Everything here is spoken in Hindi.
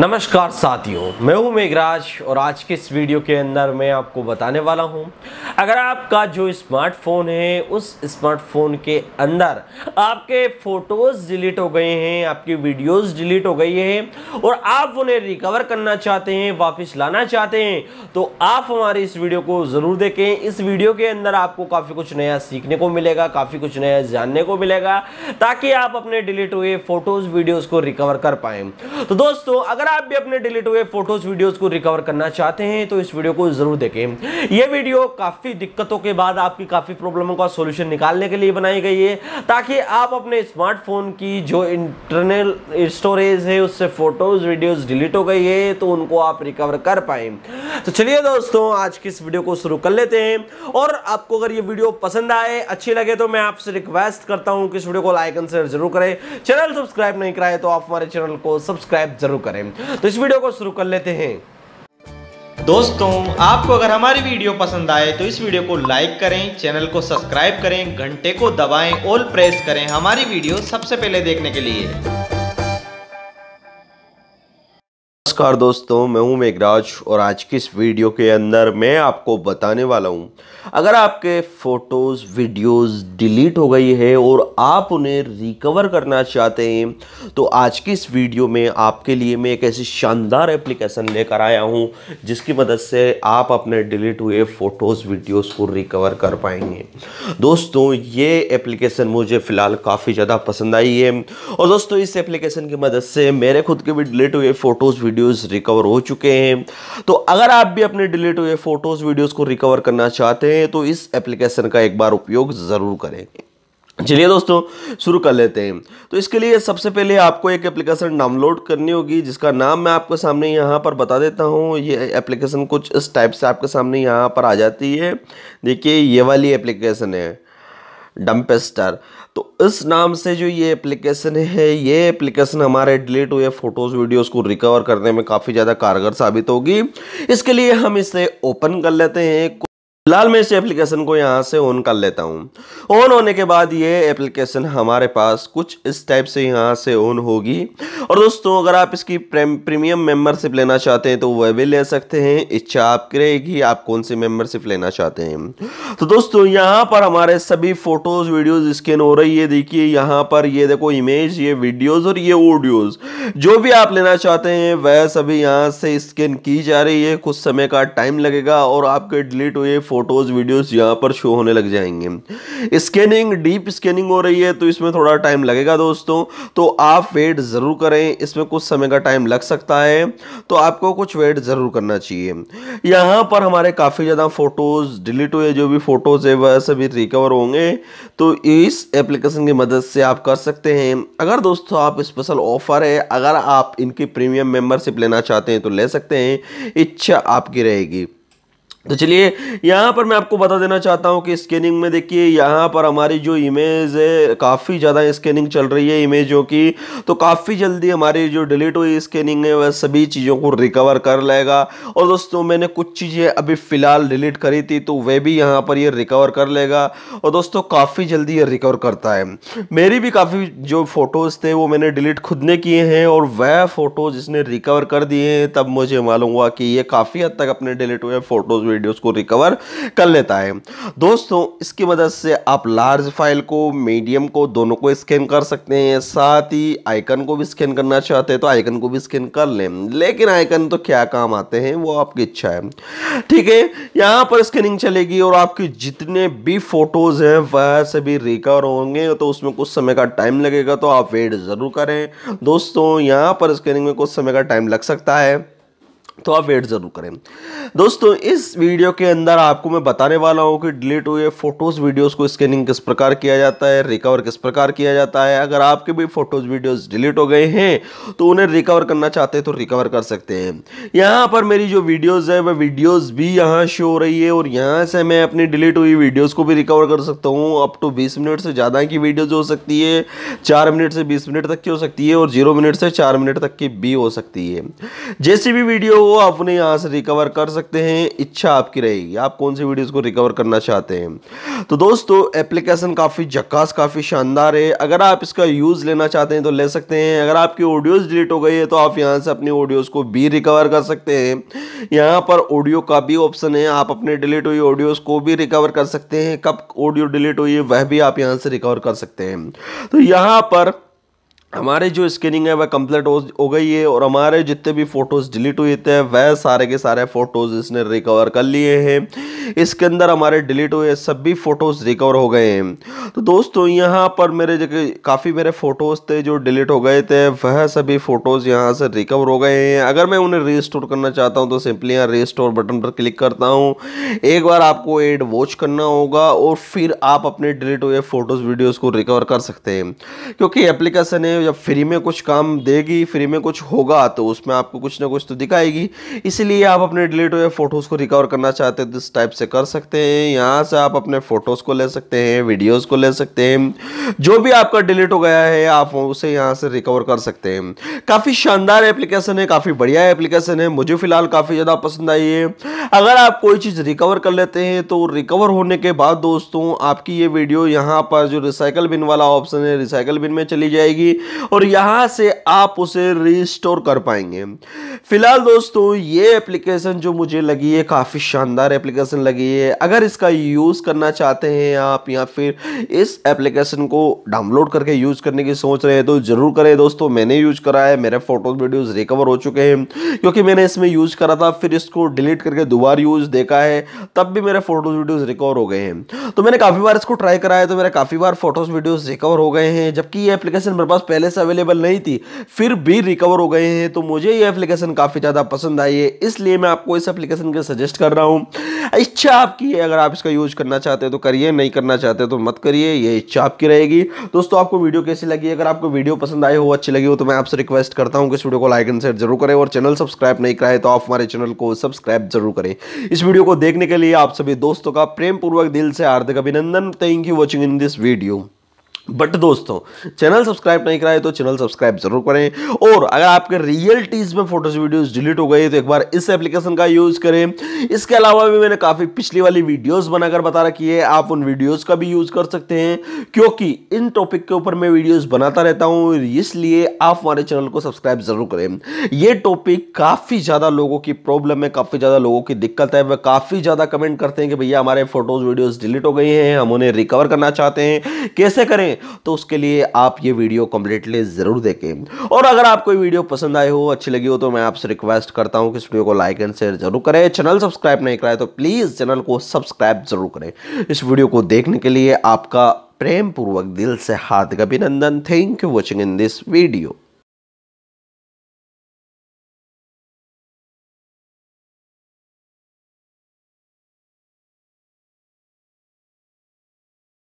नमस्कार साथियों मैं हूं मेघराज और आज के इस वीडियो के अंदर मैं आपको बताने वाला हूं अगर आपका जो स्मार्टफोन है उस स्मार्टफोन के अंदर आपके फ़ोटोज़ डिलीट हो गए हैं आपकी वीडियोस डिलीट हो गई हैं और आप उन्हें रिकवर करना चाहते हैं वापस लाना चाहते हैं तो आप हमारे इस वीडियो को ज़रूर देखें इस वीडियो के अंदर आपको काफ़ी कुछ नया सीखने को मिलेगा काफ़ी कुछ नया जानने को मिलेगा ताकि आप अपने डिलीट हुए फ़ोटोज़ वीडियोज़ को रिकवर कर पाएँ तो दोस्तों अगर अगर आप भी अपने डिलीट हुए फोटोज वीडियोज को रिकवर करना चाहते हैं तो इस वीडियो को जरूर देखें यह वीडियो काफी दिक्कतों के बाद आपकी काफी प्रॉब्लमों का सोल्यूशन निकालने के लिए बनाई गई है ताकि आप अपने स्मार्टफोन की जो इंटरनल स्टोरेज है उससे फोटोज वीडियोज डिलीट हो गई है तो उनको आप रिकवर कर पाए तो चलिए दोस्तों आज की इस वीडियो को शुरू कर लेते हैं और आपको अगर ये वीडियो पसंद आए अच्छी लगे तो मैं आपसे रिक्वेस्ट करता हूँ कि इस वीडियो को लाइक एंड शेयर जरूर करें चैनल सब्सक्राइब नहीं कराए तो आप हमारे चैनल को सब्सक्राइब जरूर करें तो इस वीडियो को शुरू कर लेते हैं दोस्तों आपको अगर हमारी वीडियो पसंद आए तो इस वीडियो को लाइक करें चैनल को सब्सक्राइब करें घंटे को दबाएं ऑल प्रेस करें हमारी वीडियो सबसे पहले देखने के लिए नमस्कार दोस्तों मैं हूं मेघराज और आज की इस वीडियो के अंदर मैं आपको बताने वाला हूं अगर आपके फ़ोटोज़ वीडियोस डिलीट हो गई है और आप उन्हें रिकवर करना चाहते हैं तो आज की इस वीडियो में आपके लिए मैं एक ऐसी शानदार एप्लीकेशन लेकर आया हूं जिसकी मदद से आप अपने डिलीट हुए फ़ोटोज़ वीडियोज़ को रिकवर कर पाएंगे दोस्तों ये एप्लीकेशन मुझे फ़िलहाल काफ़ी ज़्यादा पसंद आई है और दोस्तों इस एप्लीकेशन की मदद से मेरे खुद के भी डिलीट हुए फोटोज़ वीडियो वीडियोस रिकवर हो चुके हैं तो अगर आप भी अपने डिलीट हुए फोटोज़ वीडियोस को रिकवर करना चाहते हैं तो इस एप्लीकेशन का एक बार उपयोग ज़रूर करें चलिए दोस्तों शुरू कर लेते हैं तो इसके लिए सबसे पहले आपको एक एप्लीकेशन डाउनलोड करनी होगी जिसका नाम मैं आपके सामने यहाँ पर बता देता हूँ ये एप्लीकेशन कुछ इस टाइप से आपके सामने यहाँ पर आ जाती है देखिए ये वाली एप्लीकेशन है डम्पेस्टर तो इस नाम से जो ये एप्लीकेशन है ये एप्लीकेशन हमारे डिलीट हुए फोटोज़ वीडियोज़ को रिकवर करने में काफ़ी ज़्यादा कारगर साबित होगी इसके लिए हम इसे ओपन कर लेते हैं फिलहाल मैं इस एप्लीकेशन को यहाँ से ऑन कर लेता हूँ ऑन होने के बाद ये एप्लीकेशन हमारे पास कुछ इस टाइप से यहाँ से ऑन होगी और दोस्तों अगर आप इसकी प्रीमियम मेंबरशिप लेना चाहते हैं तो वह भी ले सकते हैं इच्छा आप करेगी आप कौन सी मेंबरशिप लेना चाहते हैं तो दोस्तों यहाँ पर हमारे सभी फोटोज वीडियोज स्कैन हो रही है देखिए यहाँ पर ये देखो इमेज ये वीडियोज और ये ऑडियोज जो भी आप लेना चाहते हैं वह सभी यहाँ से स्कैन की जा रही है कुछ समय का टाइम लगेगा और आपके डिलीट हुए फोटोज़ वीडियोज़ यहाँ पर शो होने लग जाएंगे स्कैनिंग डीप स्कैनिंग हो रही है तो इसमें थोड़ा टाइम लगेगा दोस्तों तो आप वेट ज़रूर करें इसमें कुछ समय का टाइम लग सकता है तो आपको कुछ वेट ज़रूर करना चाहिए यहाँ पर हमारे काफ़ी ज़्यादा फ़ोटोज़ डिलीट हुए जो भी फ़ोटोज़ है वह सभी रिकवर होंगे तो इस एप्लीकेशन की मदद से आप कर सकते हैं अगर दोस्तों आप स्पेशल ऑफ़र है अगर आप इनकी प्रीमियम मेम्बरशिप लेना चाहते हैं तो ले सकते हैं इच्छा आपकी रहेगी तो चलिए यहाँ पर मैं आपको बता देना चाहता हूँ कि स्कैनिंग में देखिए यहाँ पर हमारी जो इमेज है काफ़ी ज़्यादा स्कैनिंग चल रही है इमेजों की तो काफ़ी जल्दी हमारी जो डिलीट हुई स्कैनिंग है वह सभी चीज़ों को रिकवर कर लेगा और दोस्तों मैंने कुछ चीज़ें अभी फ़िलहाल डिलीट करी थी तो वह भी यहाँ पर ये रिकवर कर लेगा और दोस्तों काफ़ी जल्दी ये रिकवर करता है मेरी भी काफ़ी जो फ़ोटोज़ थे वो मैंने डिलीट खुद ने किए हैं और वह फ़ोटोज़ इसने रिकवर कर दिए हैं तब मुझे मालूम हुआ कि ये काफ़ी हद तक अपने डिलीट हुए फ़ोटोज़ वीडियोस को रिकवर कर लेता है दोस्तों इसकी मदद से आप लार्ज फाइल को मीडियम को दोनों को स्कैन कर सकते हैं साथ ही आइकन को भी स्कैन करना चाहते हैं तो आइकन को भी स्कैन कर लें लेकिन आइकन तो क्या काम आते हैं वो आपकी इच्छा है ठीक है यहाँ पर स्कैनिंग चलेगी और आपके जितने भी फोटोज़ हैं वह सभी रिकवर होंगे तो उसमें कुछ समय का टाइम लगेगा तो आप वेट ज़रूर करें दोस्तों यहाँ पर स्कैनिंग में कुछ समय का टाइम लग सकता है तो आप वेट ज़रूर करें दोस्तों इस वीडियो के अंदर आपको मैं बताने वाला हूँ कि डिलीट हुए फ़ोटोज़ वीडियोस को स्कैनिंग किस प्रकार किया जाता है रिकवर किस प्रकार किया जाता है अगर आपके भी फ़ोटोज़ वीडियोस डिलीट हो गए हैं तो उन्हें रिकवर करना चाहते हैं तो रिकवर कर सकते हैं यहाँ पर मेरी जो वीडियोज़ है वह वीडियोज़ भी यहाँ शो हो रही है और यहाँ से मैं अपनी डिलीट हुई वीडियोज़ को भी रिकवर कर सकता हूँ अप टू बीस मिनट से ज़्यादा की वीडियोज़ हो सकती है चार मिनट से बीस मिनट तक की हो सकती है और जीरो मिनट से चार मिनट तक की भी हो सकती है जैसी भी वीडियो वो अपने यहाँ से रिकवर कर सकते हैं इच्छा आपकी रहेगी आप कौन सी वीडियोस को रिकवर करना चाहते हैं तो दोस्तों एप्लीकेशन काफ़ी जक्कास काफ़ी शानदार है अगर आप इसका यूज़ लेना चाहते हैं तो ले सकते हैं अगर आपकी ऑडियोज़ डिलीट हो गई है तो आप यहाँ से अपनी ऑडियोज़ को भी रिकवर कर सकते हैं यहाँ पर ऑडियो का भी ऑप्शन है आप अपने डिलीट हुई ऑडियोज़ को भी रिकवर कर सकते हैं कब ऑडियो डिलीट हुई है वह भी आप यहाँ से रिकवर कर सकते हैं तो यहाँ पर हमारे जो स्कैनिंग है वह कंप्लीट हो, गई है और हमारे जितने भी फ़ोटोज़ डिलीट हुए थे वह सारे के सारे फ़ोटोज़ इसने रिकवर कर लिए हैं इसके अंदर हमारे डिलीट हुए सभी फ़ोटोज़ रिकवर हो गए हैं तो दोस्तों यहाँ पर मेरे जगह काफ़ी मेरे फ़ोटोज़ थे जो डिलीट हो गए थे वह सभी फ़ोटोज़ यहाँ से रिकवर हो गए हैं अगर मैं उन्हें रिस्टोर करना चाहता हूँ तो सिंपली यहाँ रिस्टोर बटन पर क्लिक करता हूँ एक बार आपको एड वॉच करना होगा और फिर आप अपने डिलीट हुए फ़ोटोज़ वीडियोज़ को रिकवर कर सकते हैं क्योंकि एप्लीकेशन है जब फ्री में कुछ काम देगी फ्री में कुछ होगा तो उसमें आपको कुछ ना कुछ तो दिखाएगी इसलिए आप अपने डिलीट हुए फ़ोटोज़ को रिकवर करना चाहते हैं तो इस टाइप से कर सकते हैं यहाँ से आप अपने फ़ोटोज़ को ले सकते हैं वीडियोज़ को ले सकते हैं जो भी आपका डिलीट हो गया है आप उसे यहाँ से रिकवर कर सकते हैं काफ़ी शानदार एप्लीकेशन है काफ़ी बढ़िया एप्लीकेशन है मुझे फ़िलहाल काफ़ी ज़्यादा पसंद आई है अगर आप कोई चीज़ रिकवर कर लेते हैं तो रिकवर होने के बाद दोस्तों आपकी ये वीडियो यहाँ पर जो रिसाइकल बिन वाला ऑप्शन है रिसाइकल बिन में चली जाएगी और यहाँ से आप उसे रिस्टोर कर पाएंगे फिलहाल दोस्तों ये एप्लीकेशन जो मुझे लगी है काफ़ी शानदार एप्लीकेशन लगी है अगर इसका यूज़ करना चाहते हैं आप या फिर इस एप्लीकेशन को डाउनलोड करके यूज़ करने की सोच रहे हैं तो ज़रूर करें दोस्तों मैंने यूज करा है मेरे फ़ोटोज़ वीडियोज़ रिकवर हो चुके हैं क्योंकि मैंने इसमें यूज़ करा था फिर इसको डिलीट करके दोबारा यूज़ देखा है तब भी मेरे फ़ोटोज़ वीडियोज़ रिकवर हो गए हैं तो मैंने काफ़ी बार इसको ट्राई कराया तो मेरे काफ़ी बार फ़ोटोज़ वीडियोज़ रिकवर हो गए हैं जबकि ये एप्लीकेशन मेरे पास पहले से अवेलेबल नहीं थी फिर भी रिकवर हो गए हैं तो मुझे ये एप्लीकेशन काफ़ी ज़्यादा पसंद आई है इसलिए मैं आपको इस एप्लीकेशन के सजेस्ट कर रहा हूँ इच्छा आपकी है अगर आप इसका यूज करना चाहते हैं तो करिए नहीं करना चाहते तो मत करिए ये इच्छा आपकी रहेगी दोस्तों आपको वीडियो कैसी लगी अगर आपको वीडियो पसंद आई हो अच्छी लगी हो तो मैं आपसे रिक्वेस्ट करता हूँ कि इस वीडियो को लाइक एंड शेयर जरूर करें और चैनल सब्सक्राइब नहीं कराए तो आप हमारे चैनल को सब्सक्राइब जरूर करें इस वीडियो को देखने के लिए आप सभी दोस्तों का प्रेम पूर्वक दिल से हार्दिक अभिनंदन thank you watching in this video but दोस्तों चैनल सब्सक्राइब नहीं कराए तो चैनल सब्सक्राइब जरूर करें और अगर आपके रियलिटीज में फोटोज वीडियोस डिलीट हो गए तो एक बार इस एप्लीकेशन का यूज करें इसके अलावा भी मैंने काफी पिछली वाली वीडियोस बनाकर बता रखी है आप उन वीडियोस का भी यूज कर सकते हैं क्योंकि इन टॉपिक के ऊपर मैं वीडियोज़ बनाता रहता हूँ इसलिए आप हमारे चैनल को सब्सक्राइब जरूर करें ये टॉपिक काफी ज्यादा लोगों की प्रॉब्लम है काफी ज्यादा लोगों की दिक्कत है वह काफी ज्यादा कमेंट करते हैं कि भैया हमारे फोटोज वीडियोज डिलीट हो गई हैं हम उन्हें रिकवर करना चाहते हैं कैसे करें तो उसके लिए आप ये वीडियो कम्प्लीटली ज़रूर देखें और अगर आपको ये वीडियो पसंद आई हो अच्छी लगी हो तो मैं आपसे रिक्वेस्ट करता हूँ कि इस वीडियो को लाइक एंड शेयर जरूर करें चैनल सब्सक्राइब नहीं कराए तो प्लीज़ चैनल को सब्सक्राइब जरूर करें इस वीडियो को देखने के लिए आपका प्रेम पूर्वक दिल से हार्दिक अभिनंदन thank you watching in this video